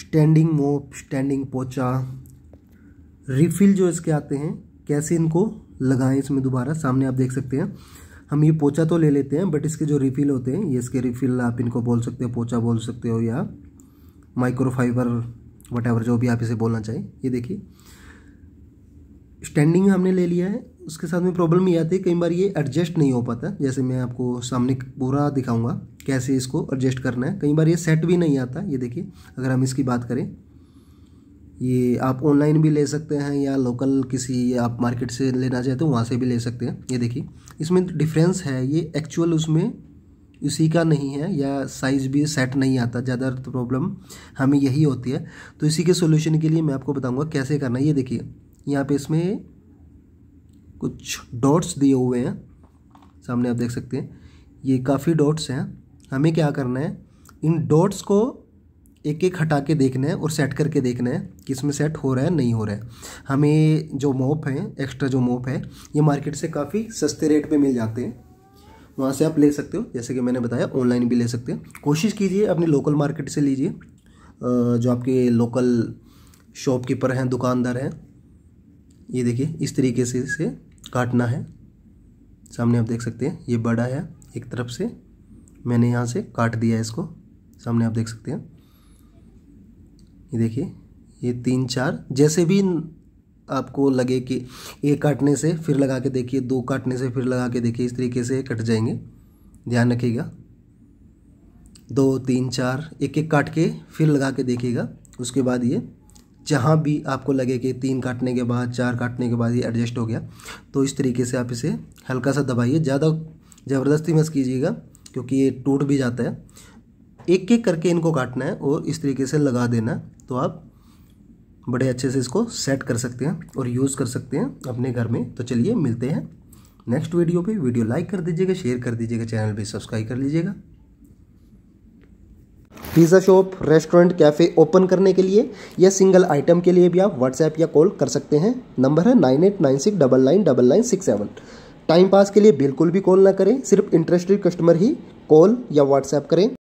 standing मोप standing पोचा refill जो इसके आते हैं कैसे इनको लगाएं इसमें दोबारा सामने आप देख सकते हैं हम ये पोचा तो ले लेते हैं बट इसके जो रिफिल होते हैं ये इसके रिफिल आप इनको बोल सकते हो पोचा बोल सकते हो या माइक्रोफाइबर वट जो भी आप इसे बोलना चाहें ये देखिए स्टैंडिंग हमने ले लिया है उसके साथ में प्रॉब्लम ये आती है कई बार ये एडजस्ट नहीं हो पाता जैसे मैं आपको सामने पूरा दिखाऊंगा कैसे इसको एडजस्ट करना है कई बार ये सेट भी नहीं आता ये देखिए अगर हम इसकी बात करें ये आप ऑनलाइन भी ले सकते हैं या लोकल किसी आप मार्केट से लेना चाहते हो वहाँ से भी ले सकते हैं ये देखिए इसमें डिफरेंस है ये एक्चुअल उसमें उसी का नहीं है या साइज़ भी सेट नहीं आता ज़्यादा प्रॉब्लम हमें यही होती है तो इसी के सोल्यूशन के लिए मैं आपको बताऊँगा कैसे करना है ये देखिए यहाँ पे इसमें कुछ डॉट्स दिए हुए हैं सामने आप देख सकते हैं ये काफ़ी डॉट्स हैं हमें क्या करना है इन डॉट्स को एक एक हटा के देखना है और सेट करके देखना है कि इसमें सेट हो रहा है नहीं हो रहा है हमें जो मोप है एक्स्ट्रा जो मोप है ये मार्केट से काफ़ी सस्ते रेट पे मिल जाते हैं वहाँ से आप ले सकते हो जैसे कि मैंने बताया ऑनलाइन भी ले सकते हो कोशिश कीजिए अपनी लोकल मार्केट से लीजिए जो आपके लोकल शॉपकीपर हैं दुकानदार हैं ये देखिए इस तरीके से इसे काटना है सामने आप देख सकते हैं ये बड़ा है एक तरफ से मैंने यहाँ से काट दिया है इसको सामने आप देख सकते हैं ये देखिए ये तीन चार जैसे भी आपको लगे कि एक काटने से फिर लगा के देखिए दो काटने से फिर लगा के देखिए इस तरीके से कट जाएंगे ध्यान रखिएगा दो तीन चार एक एक काट के फिर लगा के देखिएगा उसके बाद ये जहाँ भी आपको लगे कि तीन काटने के बाद चार काटने के बाद ये एडजस्ट हो गया तो इस तरीके से आप इसे हल्का सा दबाइए ज़्यादा ज़बरदस्ती मत कीजिएगा क्योंकि ये टूट भी जाता है एक एक करके इनको काटना है और इस तरीके से लगा देना है तो आप बड़े अच्छे से इसको सेट कर सकते हैं और यूज़ कर सकते हैं अपने घर में तो चलिए मिलते हैं नेक्स्ट वीडियो पे वीडियो लाइक कर दीजिएगा शेयर कर दीजिएगा चैनल भी सब्सक्राइब कर लीजिएगा pizza shop restaurant cafe open करने के लिए या सिंगल आइटम के लिए भी आप व्हाट्सएप या कॉल कर सकते हैं नंबर है nine eight nine six double nine double nine six seven time pass के लिए बिल्कुल भी कॉल ना करें सिर्फ इंटरेस्टेड कस्टमर ही कॉल या व्हाट्सएप करें